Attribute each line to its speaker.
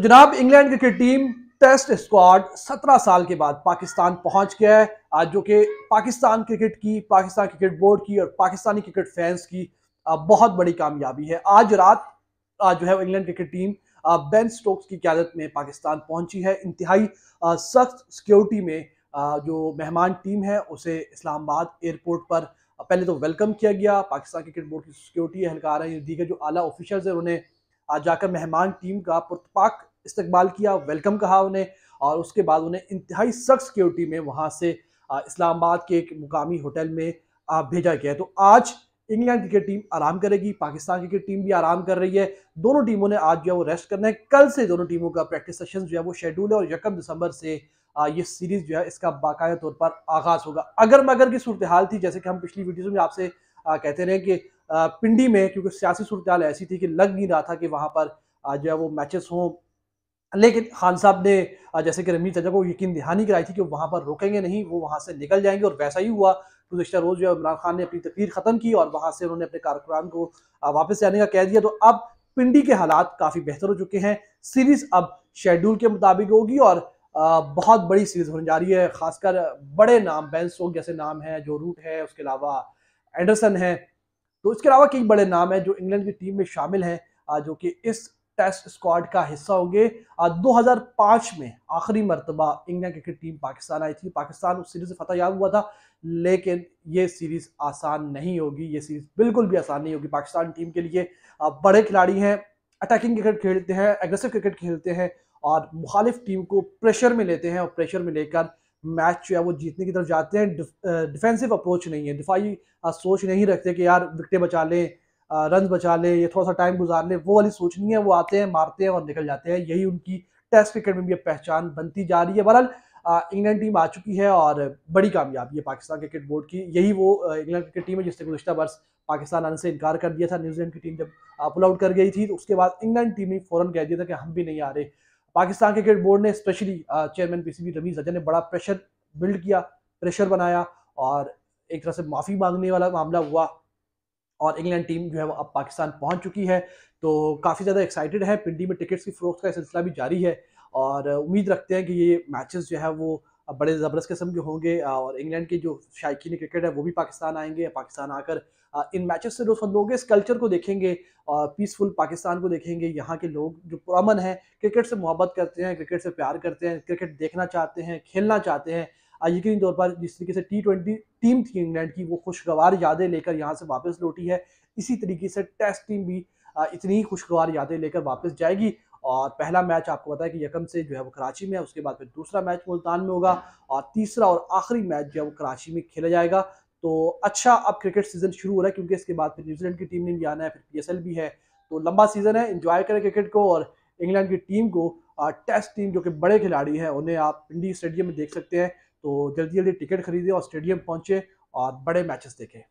Speaker 1: तो जनाब England cricket team test squad 17 साल के बाद पाकिस्तान पहुंच गया है आज जो कि पाकिस्तान क्रिकेट की पाकिस्तान क्रिकेट बोर्ड की और पाकिस्तानी क्रिकेट फैंस की बहुत बड़ी कामयाबी है आज रात जो है England cricket team Ben Stokes की क्यादत में पाकिस्तान पहुंची है इंतहाई सख्त सिक्योरिटी में जो मेहमान टीम है उसे इस्लामाबाद एयरपोर्ट पर पहले तो वेलकम किया गया पाकिस्तान क्रिकेट बोर्ड की सिक्योरिटी एहलकार हैं दीगर जो आला ऑफिशल्स हैं उन्हें जाकर मेहमान टीम का पुरतपाक इस्तकबाल किया वेलकम कहा उन्हें और उसके बाद उन्हें इंतहाई सख्त सिक्योरिटी में वहाँ से इस्लामाबाद के एक मुकामी होटल में भेजा गया तो आज इंग्लैंड क्रिकेट टीम आराम करेगी पाकिस्तान क्रिकेट टीम भी आराम कर रही है दोनों टीमों ने आज जो है वो रेस्ट करना है कल से दोनों टीमों का प्रैक्टिस सेशन जो है वो शेड्यूल है और यकम दिसंबर से ये सीरीज जो है इसका बाकायदा तौर पर आगाज होगा अगर मगर की सूरत हाल थी जैसे कि हम पिछली वीडियोज में आपसे कहते रहे कि पिंडी में क्योंकि सियासी सूरत हाल ऐसी थी कि लग नहीं रहा था कि वहाँ पर जो है वो मैचेस हों लेकिन खान साहब ने जैसे कि रमीर चजा को यकीन दहानी कराई थी कि वहाँ पर रुकेंगे नहीं वो वहाँ से निकल जाएंगे और वैसा ही हुआ गुजशत रोज जो इमरान खान ने अपनी तकरीर ख़त्म की और वहाँ से उन्होंने अपने कारकुनान को वापस जाने का कह दिया तो अब पिंडी के हालात काफ़ी बेहतर हो चुके हैं सीरीज़ अब शेड्यूल के मुताबिक होगी और बहुत बड़ी सीरीज़ होने जा रही है खासकर बड़े नाम बेन जैसे नाम है जो रूट है उसके अलावा एंडरसन है तो इसके अलावा कई बड़े नाम हैं जो इंग्लैंड की टीम में शामिल हैं जो कि इस टेस्ट स्क्वाड का हिस्सा होंगे 2005 में आखिरी मरतबा इंग्लैंड क्रिकेट टीम पाकिस्तान आई थी पाकिस्तान उस सीरीज से फतह याब हुआ था लेकिन ये सीरीज आसान नहीं होगी ये सीरीज बिल्कुल भी आसान नहीं होगी पाकिस्तान टीम के लिए बड़े खिलाड़ी हैं अटैकिंग क्रिकेट खेलते हैं एग्रेसिव क्रिकेट खेलते हैं और मुखालिफ टीम को प्रेशर में लेते हैं और प्रेशर में लेकर मैच जो है वो जीतने की तरफ जाते हैं डिफेंसिव अप्रोच नहीं है दिफाई सोच नहीं रखते कि यार विकटें बचा लें रन बचा ले या थोड़ा सा टाइम गुजार ले वो वाली सोच नहीं है वो आते हैं मारते हैं और निकल जाते हैं यही उनकी टेस्ट क्रिकेट में भी पहचान बनती जा रही है बहरहाल इंग्लैंड टीम आ चुकी है और बड़ी कामयाबी है पाकिस्तान क्रिकेट बोर्ड की यही वो इंग्लैंड क्रिकेट टीम है जिसने गुजशत वर्ष पाकिस्तान आने से इनकार कर दिया था न्यूजीलैंड की टीम जब पुल आउट कर गई थी तो उसके बाद इंग्लैंड टीम ने फ़ौरन कह दिया था कि हम भी नहीं आ रहे पाकिस्तान क्रिकेट बोर्ड ने स्पेशली चेयरमैन पीसीबी रमीज अजय ने बड़ा प्रेशर बिल्ड किया प्रेशर बनाया और एक तरह से माफ़ी मांगने वाला मामला हुआ और इंग्लैंड टीम जो है वो अब पाकिस्तान पहुंच चुकी है तो काफ़ी ज़्यादा एक्साइटेड है पिंडी में टिकट्स की फ़रोख्त का सिलसिला भी जारी है और उम्मीद रखते हैं कि ये मैचेस जो है वो बड़े ज़बरदस्त किस्म के होंगे और इंग्लैंड के जो शायकीन क्रिकेट है वो भी पाकिस्तान आएंगे पाकिस्तान आकर इन मैचेस से दोस्तों लोग इस कल्चर को देखेंगे और पीसफुल पाकिस्तान को देखेंगे यहाँ के लोग जो पुरमन हैं क्रिकेट से मोहब्बत करते हैं क्रिकेट से प्यार करते हैं क्रिकेट देखना चाहते हैं खेलना चाहते हैं आज यकीन तौर पर जिस तरीके से टी ट्वेंटी टीम थी इंग्लैंड की वो खुशगवार यादें लेकर यहाँ से वापस लौटी है इसी तरीके से टेस्ट टीम भी इतनी ही खुशगवार यादें लेकर वापस जाएगी और पहला मैच आपको पता है कि यकम से जो है वो कराची में है उसके बाद फिर दूसरा मैच मुल्तान में होगा और तीसरा और आखिरी मैच जो है वो कराची में खेला जाएगा तो अच्छा अब क्रिकेट सीजन शुरू हो रहा है क्योंकि इसके बाद फिर न्यूजीलैंड की टीम ने भी आना है फिर पीएसएल भी है तो लंबा सीजन है इंजॉय करें क्रिकेट को और इंग्लैंड की टीम को टेस्ट टीम जो कि बड़े खिलाड़ी हैं उन्हें आप इंडी स्टेडियम में देख सकते हैं तो जल्दी जल्दी टिकट खरीदे और स्टेडियम पहुंचे और बड़े मैचेस देखें